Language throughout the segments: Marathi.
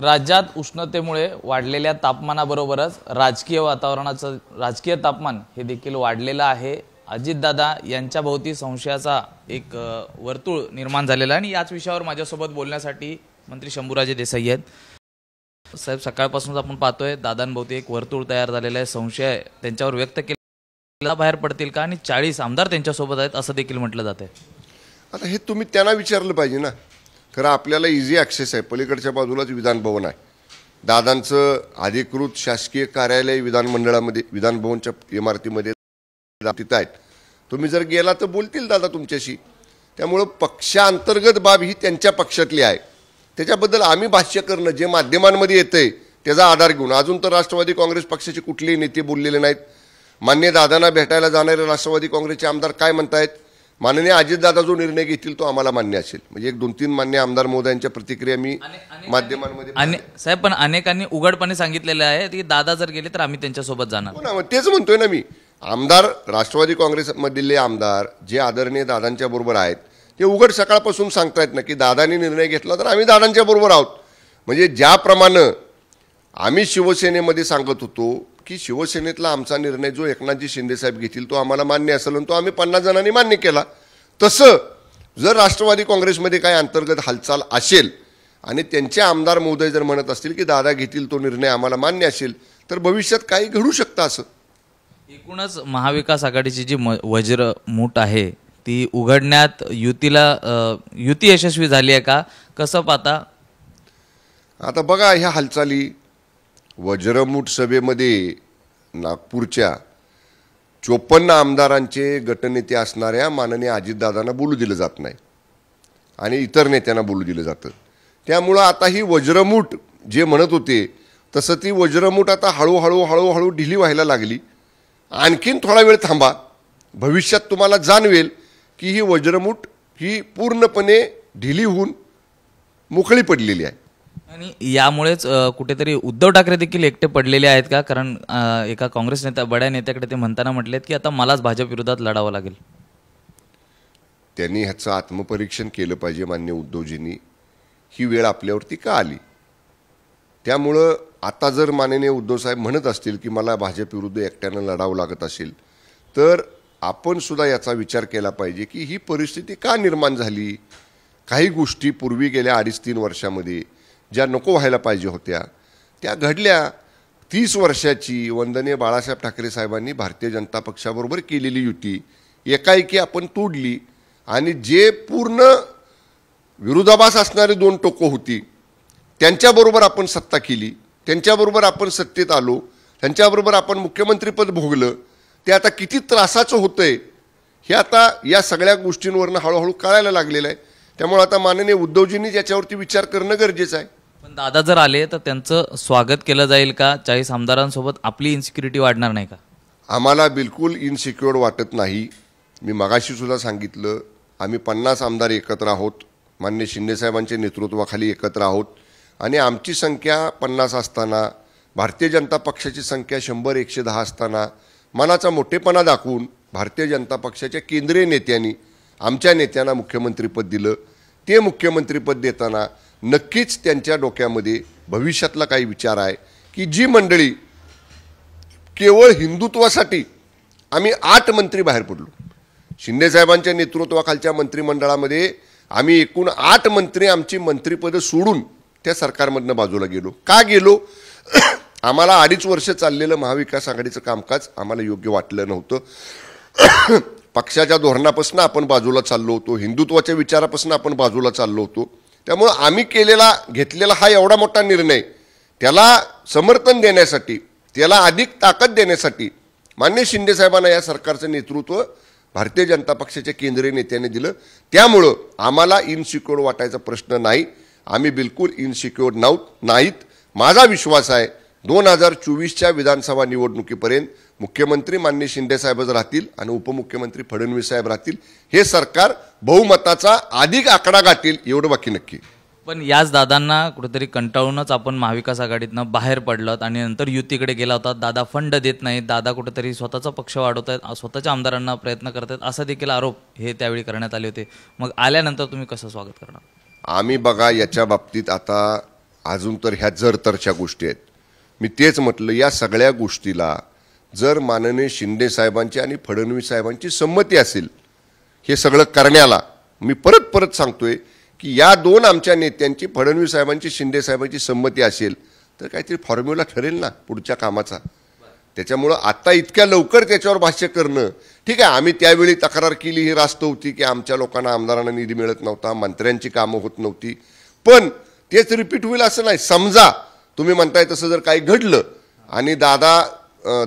राज्यात उष्णतेमुळे वाढलेल्या तापमानाबरोबरच राजकीय वातावरणाचं राजकीय तापमान हे देखील वाढलेलं आहे अजितदादा यांच्याभोवती संशयाचा एक वर्तुळ निर्माण झालेला आहे आणि याच विषयावर माझ्यासोबत बोलण्यासाठी मंत्री शंभूराजे देसाई आहेत साहेब सकाळपासूनच आपण पाहतोय दादांभोवती एक वर्तुळ तयार झालेला आहे संशय त्यांच्यावर व्यक्त केला बाहेर पडतील का आणि चाळीस आमदार त्यांच्यासोबत आहेत असं देखील म्हटलं जात आहे आता हे तुम्ही त्यांना विचारलं पाहिजे ना खरं आपल्याला इझी ॲक्सेस आहे पलीकडच्या बाजूलाच विधानभवन आहे दादांचं अधिकृत शासकीय कार्यालय विधानमंडळामध्ये विधानभवनच्या इमारतीमध्ये तिथं आहेत तुम्ही जर गेला तर बोलतील दादा तुमच्याशी त्यामुळं पक्षांतर्गत बाब ही त्यांच्या पक्षातली आहे त्याच्याबद्दल आम्ही भाष्य करणं जे माध्यमांमध्ये येतंय त्याचा आधार घेऊन अजून तर राष्ट्रवादी काँग्रेस पक्षाचे कुठलेही नेते बोललेले नाहीत मान्य दादांना भेटायला जाणारे राष्ट्रवादी काँग्रेसचे आमदार काय आहेत माननीय अजितदादा जो निर्णय घेतील तो आम्हाला मान्य असेल म्हणजे एक दोन तीन मान्य आमदार महोदयांच्या प्रतिक्रिया मी माध्यमांमध्ये साहेब पण अनेकांनी उघडपणे सांगितलेलं आहे की दादा जर गेले तर आम्ही त्यांच्यासोबत जाणार हो तेच म्हणतोय ना मी आमदार राष्ट्रवादी काँग्रेसमधले आमदार जे आदरणीय दादांच्या बरोबर आहेत ते उघड सकाळपासून सांगतायत ना की दादांनी निर्णय घेतला तर आम्ही दादांच्या बरोबर आहोत म्हणजे ज्याप्रमाणे आम्ही शिवसेनेमध्ये सांगत होतो की शिवसेनेतला आमचा निर्णय जो एकनाथजी शिंदेसाहेब घेतील तो आम्हाला मान्य असेल आणि तो आम्ही पन्नास जणांनी मान्य केला तसं जर राष्ट्रवादी काँग्रेसमध्ये काही अंतर्गत हालचाल असेल आणि त्यांचे आमदार महोदय जर म्हणत असतील की दादा घेतील तो निर्णय आम्हाला मान्य असेल तर भविष्यात काही घडू शकतं असं एकूणच महाविकास आघाडीची जी म वज्र मूठ आहे ती उघडण्यात युतीला युती यशस्वी झाली आहे का कसं पाहता आता बघा ह्या हालचाली वज्रमूठ सभेमध्ये नागपूरच्या चोपन्न आमदारांचे गटनेते असणाऱ्या माननीय अजितदादांना बोलू दिलं जात नाही आणि इतर नेत्यांना बोलू दिलं जातं त्यामुळं आता ही वज्रमूठ जे म्हणत होते तसं ती वज्रमूठ आता हळूहळू हळूहळू ढिली व्हायला लागली आणखीन थोडा वेळ थांबा भविष्यात तुम्हाला जाणवेल की ही वज्रमूठ ही पूर्णपणे ढिली होऊन मोकळी पडलेली आहे आणि यामुळेच कुठेतरी उद्धव ठाकरे देखील एकटे पडलेले आहेत का कारण एका काँग्रेस नेत्या बड्या नेत्याकडे ते म्हणताना म्हटलेत की आता मलाच भाजप विरोधात लढावं लागेल त्यांनी ह्याचं आत्मपरीक्षण केलं पाहिजे मान्य उद्धवजींनी ही वेळ आपल्यावरती का आली त्यामुळं आता जर माननीय उद्धवसाहेब म्हणत असतील की मला भाजपविरुद्ध एकट्यानं लढावं लागत असेल तर आपण सुद्धा याचा विचार केला पाहिजे की ही परिस्थिती का निर्माण झाली काही गोष्टी पूर्वी गेल्या अडीच तीन वर्षामध्ये ज्या नको व्हायला पाहिजे होत्या त्या घडल्या तीस वर्षाची वंदने बाळासाहेब ठाकरे साहेबांनी भारतीय जनता पक्षाबरोबर केलेली युती एकाएकी आपण तोडली आणि जे पूर्ण विरोधाभास असणारे दोन टोकं होती त्यांच्याबरोबर आपण सत्ता केली त्यांच्याबरोबर आपण सत्तेत आलो त्यांच्याबरोबर आपण मुख्यमंत्रीपद भोगलं ते आता किती त्रासाचं होतं आहे हे आता या सगळ्या गोष्टींवरनं हळूहळू कळायला लागलेलं आहे त्यामुळे आता माननीय उद्धवजींनी याच्यावरती विचार करणं गरजेचं आहे पण दादा जर आले तर त्यांचं स्वागत केलं जाईल का चाळीस आमदारांसोबत आपली इन्सिक्युरिटी वाढणार नाही का आम्हाला बिलकुल इनसिक्युअर वाटत नाही मी मगाशी सुद्धा सांगितलं आम्ही पन्नास आमदार एकत्र आहोत मान्य शिंदेसाहेबांच्या नेतृत्वाखाली एकत्र आहोत आणि आमची संख्या पन्नास असताना भारतीय जनता पक्षाची संख्या शंभर एकशे दहा असताना मनाचा मोठेपणा दाखवून भारतीय जनता पक्षाच्या केंद्रीय नेत्यांनी आमच्या नेत्यांना मुख्यमंत्रीपद दिलं ते मुख्यमंत्रीपद देताना नक्कीच त्यांच्या डोक्यामध्ये भविष्यातला काही विचार आहे की जी मंडळी केवळ हिंदुत्वासाठी आम्ही आठ मंत्री बाहेर पडलो शिंदेसाहेबांच्या नेतृत्वाखालच्या मंत्रिमंडळामध्ये आम्ही एकूण आठ मंत्री आमची मंत्रिपदं सोडून त्या सरकारमधनं बाजूला गेलो का गेलो आम्हाला अडीच वर्ष चाललेलं महाविकास आघाडीचं कामकाज आम्हाला योग्य वाटलं नव्हतं पक्षाच्या धोरणापासून आपण बाजूला चाललो होतो हिंदुत्वाच्या विचारापासून आपण बाजूला चाललो होतो त्यामुळं आम्ही केलेला घेतलेला हा एवढा मोठा निर्णय त्याला समर्थन देण्यासाठी त्याला अधिक ताकद देण्यासाठी मान्य शिंदेसाहेबांना या सरकारचं नेतृत्व भारतीय जनता पक्षाच्या केंद्रीय नेत्याने दिलं त्यामुळं आम्हाला इनसिक्युअर वाटायचा प्रश्न नाही आम्ही बिलकुल इनसिक्युअर नाहोत नाहीत माझा विश्वास आहे दोन हजार चोवीसच्या विधानसभा निवडणुकीपर्यंत मुख्यमंत्री मान्य शिंदेसाहेबच राहतील आणि उपमुख्यमंत्री फडणवीस साहेब राहतील हे सरकार बहुमताचा अधिक आकडा गाठील एवढं बाकी नक्की पण याच दादांना कुठेतरी कंटाळूनच आपण महाविकास आघाडीतनं बाहेर पडलं आणि नंतर युतीकडे गेला होता दादा फंड देत नाहीत दादा कुठेतरी स्वतःचा पक्ष वाढवत आहेत स्वतःच्या आमदारांना प्रयत्न करत आहेत असा देखील आरोप हे त्यावेळी करण्यात आले होते मग आल्यानंतर तुम्ही कसं स्वागत करणार आम्ही बघा याच्या बाबतीत आता अजून तर ह्या जर गोष्टी आहेत मी तेच म्हटलं या सगळ्या गोष्टीला जर माननीय शिंदे साहेबांची आणि फडणवीस साहेबांची संमती असेल हे सगळं करण्याला मी परत परत सांगतोय की या दोन आमच्या नेत्यांची फडणवीस साहेबांची शिंदे साहेबांची संमती असेल तर काहीतरी फॉर्म्युला ठरेल ना पुढच्या कामाचा त्याच्यामुळं आत्ता इतक्या लवकर त्याच्यावर भाष्य करणं ठीक आहे आम्ही त्यावेळी तक्रार केली ही रास्त होती की आमच्या लोकांना आमदारांना निधी मिळत नव्हता मंत्र्यांची कामं होत नव्हती पण तेच रिपीट होईल असं नाही समजा तुम्ही म्हणताय तसं जर काही घडलं आणि दादा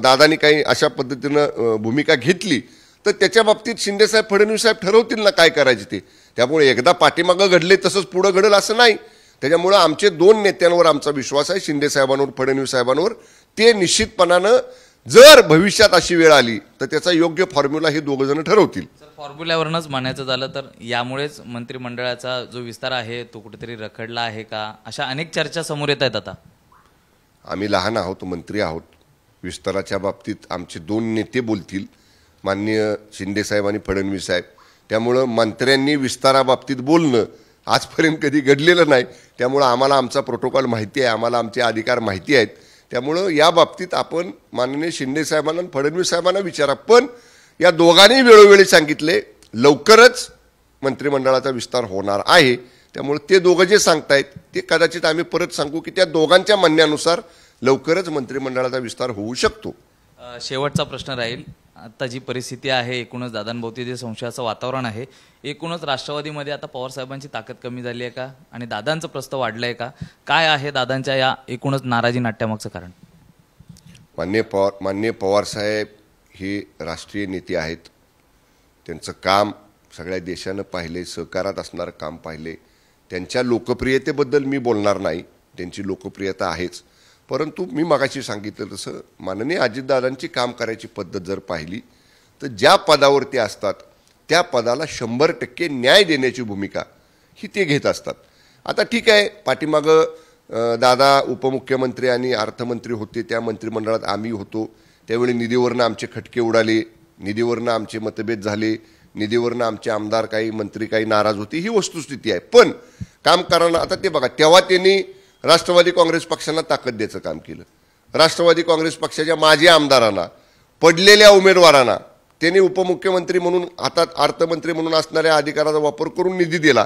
दादानी काही अशा पद्धतीनं भूमिका घेतली तर त्याच्या बाबतीत शिंदेसाहेब साहेब ठरवतील ना काय करायचे ते त्यामुळे एकदा पाठीमागं घडले तसंच पुढं घडलं असं नाही त्याच्यामुळं आमचे दोन नेत्यांवर आमचा विश्वास आहे शिंदेसाहेबांवर फडणवीस साहेबांवर ते निश्चितपणानं जर भविष्यात अशी वेळ आली तर त्याचा योग्य फॉर्म्युला हे दोघं जण ठरवतील फॉर्म्युल्यावरूनच म्हणायचं झालं तर यामुळेच मंत्रिमंडळाचा जो विस्तार आहे तो कुठेतरी रखडला आहे का अशा अनेक चर्चा समोर येत आहेत आता आम्ही लहान आहोत मंत्री आहोत विस्ताराच्या बाबतीत आमचे दोन नेते बोलतील माननीय शिंदेसाहेब आणि फडणवीस साहेब त्यामुळं मंत्र्यांनी विस्ताराबाबतीत बोलणं आजपर्यंत कधी घडलेलं नाही त्यामुळं आम्हाला आमचा प्रोटोकॉल माहिती आहे आम्हाला आमचे अधिकार माहिती आहेत त्यामुळं या बाबतीत आपण माननीय शिंदेसाहेबांना आणि फडणवीस साहेबांना विचारा पण या दोघांनी वेळोवेळी सांगितले लवकरच मंत्रिमंडळाचा विस्तार होणार आहे त्यामुळे ते दोघं जे सांगतायत ते कदाचित आम्ही परत सांगू की त्या दोघांच्या म्हणण्यानुसार लवकरच मंत्रिमंडळाचा विस्तार होऊ शकतो शेवटचा प्रश्न राहील आता जी परिस्थिती आहे एकूणच दादांभोवती जे संशयाचं वातावरण आहे एकूणच राष्ट्रवादीमध्ये आता पवारसाहेबांची ताकद कमी झाली आहे का आणि दादांचं प्रस्ताव वाढलं आहे का काय आहे दादांच्या या एकूणच नाराजी नाट्यामागचं कारण मान्य पवार मान्य पवारसाहेब हे राष्ट्रीय नेते आहेत त्यांचं काम सगळ्या देशानं पाहिले सहकारात असणारं काम पाहिले त्यांच्या लोकप्रियतेबद्दल मी बोलणार नाही त्यांची लोकप्रियता आहेच परंतु मी मगाशी सांगितलं तसं माननीय अजितदादांची काम करायची पद्धत जर पाहिली तर ज्या पदावरती असतात त्या पदाला शंभर टक्के न्याय देण्याची भूमिका ही ते घेत असतात आता ठीक आहे पाठीमागं दादा उपमुख्यमंत्री आणि अर्थमंत्री होते त्या मंत्रिमंडळात आम्ही होतो त्यावेळी निधीवरनं आमचे खटके उडाले निधीवरनं आमचे मतभेद झाले निधीवरनं आमचे आमदार काही मंत्री काही नाराज होते ही वस्तुस्थिती आहे पण काम करणं आता ते बघा तेव्हा त्यांनी राष्ट्रवादी काँग्रेस पक्षांना ताकद द्यायचं काम केलं राष्ट्रवादी काँग्रेस पक्षाच्या माजी आमदारांना पडलेल्या उमेदवारांना त्यांनी उपमुख्यमंत्री म्हणून हातात अर्थमंत्री म्हणून असणाऱ्या अधिकाराचा वापर करून निधी दिला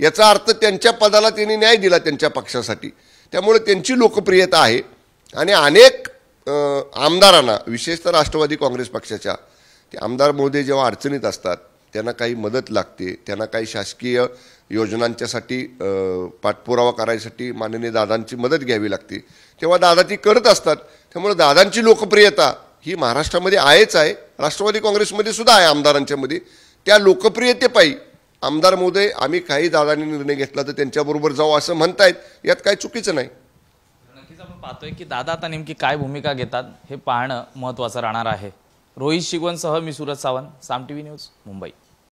याचा अर्थ त्यांच्या पदाला त्यांनी न्याय दिला त्यांच्या पक्षासाठी त्यामुळे त्यांची लोकप्रियता आहे आणि अनेक आमदारांना विशेषतः राष्ट्रवादी काँग्रेस पक्षाच्या ते आमदार महोदय जेव्हा अडचणीत असतात त्यांना काही मदत लागते त्यांना काही शासकीय योजनांच्यासाठी पाठपुरावा करायसाठी माननीय दादांची मदत घ्यावी लागते तेव्हा दादा ती करत असतात त्यामुळे दादांची लोकप्रियता ही महाराष्ट्रामध्ये आहेच आहे राष्ट्रवादी काँग्रेसमध्ये सुद्धा आहे आमदारांच्यामध्ये त्या लोकप्रियतेपायी आमदार मोदय आम्ही काही दादांनी निर्णय घेतला तर त्यांच्याबरोबर जाऊ असं म्हणतायत यात काही चुकीचं नाही नक्कीच आपण पाहतोय की दादा आता नेमकी काय भूमिका घेतात हे पाहणं महत्त्वाचं राहणार आहे रोहित शिगवणसह मी Suraj Sawant Saam T V news Mumbai